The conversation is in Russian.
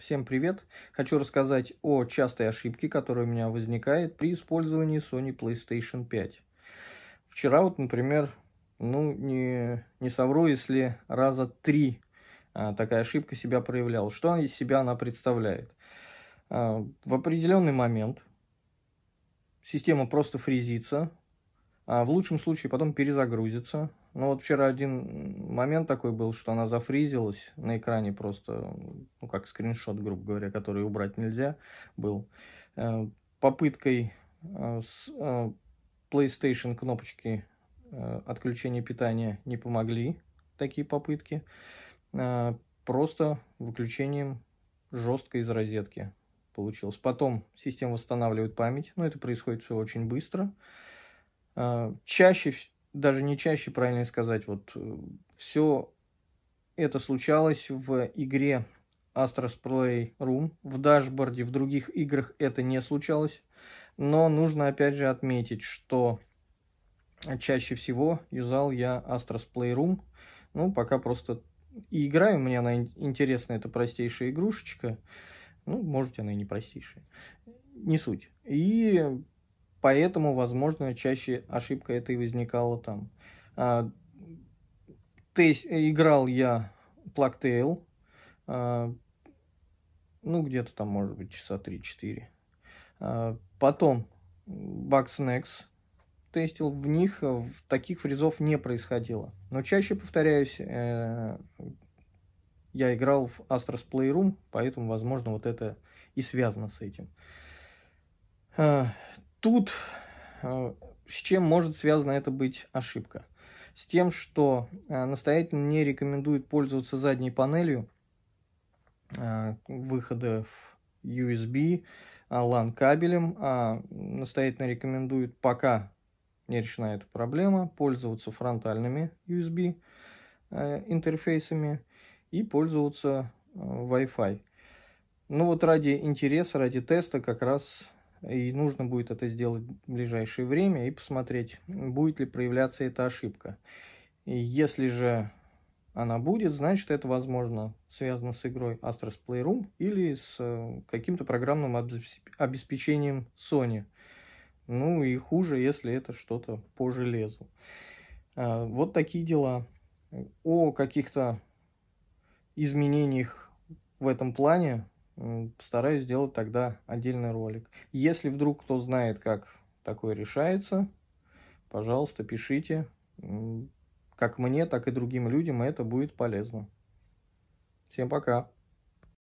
Всем привет! Хочу рассказать о частой ошибке, которая у меня возникает при использовании Sony PlayStation 5. Вчера вот, например, ну, не, не совру, если раза три а, такая ошибка себя проявляла. Что из себя она представляет? А, в определенный момент система просто фризится, а в лучшем случае потом перезагрузится, ну вот вчера один момент такой был, что она зафризилась на экране просто, ну как скриншот, грубо говоря, который убрать нельзя, был э, попыткой э, с э, PlayStation кнопочки отключения питания не помогли такие попытки, просто выключением жестко из розетки получилось. Потом система восстанавливает память, но это происходит все очень быстро. Чаще даже не чаще, правильно сказать, вот э, все это случалось в игре Astros Play Room в дашборде, в других играх это не случалось. Но нужно опять же отметить, что чаще всего юзал я Astros Play Room. ну, пока просто и играю, мне она интересна, это простейшая игрушечка, ну, может, она и не простейшая, не суть. И Поэтому, возможно, чаще ошибка эта и возникала там. А, тест, играл я Plucktail, а, ну, где-то там, может быть, часа 3-4. А, потом Bugsnax тестил, в них в таких фризов не происходило. Но чаще, повторяюсь, э, я играл в Astros Playroom, поэтому, возможно, вот это и связано с этим. А, тут э, с чем может связана это быть ошибка? С тем, что э, настоятельно не рекомендует пользоваться задней панелью э, выхода в USB, а LAN кабелем, а настоятельно рекомендует пока не решена эта проблема, пользоваться фронтальными USB интерфейсами и пользоваться Wi-Fi. Ну вот ради интереса, ради теста как раз и нужно будет это сделать в ближайшее время и посмотреть, будет ли проявляться эта ошибка. И если же она будет, значит это, возможно, связано с игрой Astros Playroom или с э, каким-то программным обеспечением Sony. Ну и хуже, если это что-то по железу. А, вот такие дела. О каких-то изменениях в этом плане Постараюсь сделать тогда отдельный ролик. Если вдруг кто знает, как такое решается, пожалуйста, пишите. Как мне, так и другим людям это будет полезно. Всем пока!